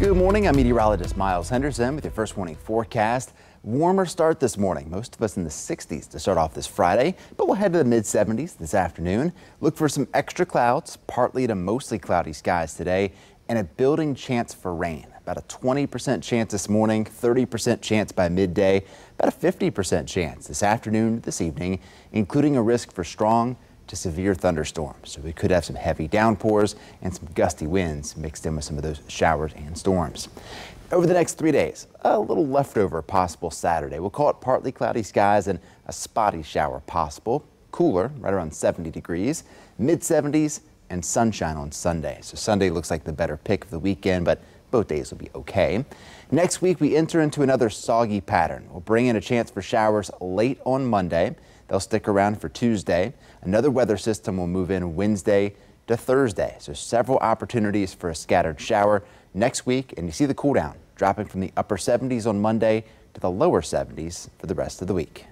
Good morning. I'm meteorologist Miles Henderson with your first morning forecast. Warmer start this morning. Most of us in the 60s to start off this Friday, but we'll head to the mid 70s this afternoon. Look for some extra clouds, partly to mostly cloudy skies today, and a building chance for rain. About a 20% chance this morning, 30% chance by midday, about a 50% chance this afternoon, this evening, including a risk for strong to severe thunderstorms. So we could have some heavy downpours and some gusty winds mixed in with some of those showers and storms. Over the next three days, a little leftover possible Saturday. We'll call it partly cloudy skies and a spotty shower possible. Cooler, right around 70 degrees, mid 70s, and sunshine on Sunday. So Sunday looks like the better pick of the weekend, but both days will be okay. Next week, we enter into another soggy pattern. We'll bring in a chance for showers late on Monday. They'll stick around for Tuesday. Another weather system will move in Wednesday to Thursday. So several opportunities for a scattered shower next week. And you see the cool down dropping from the upper 70s on Monday to the lower 70s for the rest of the week.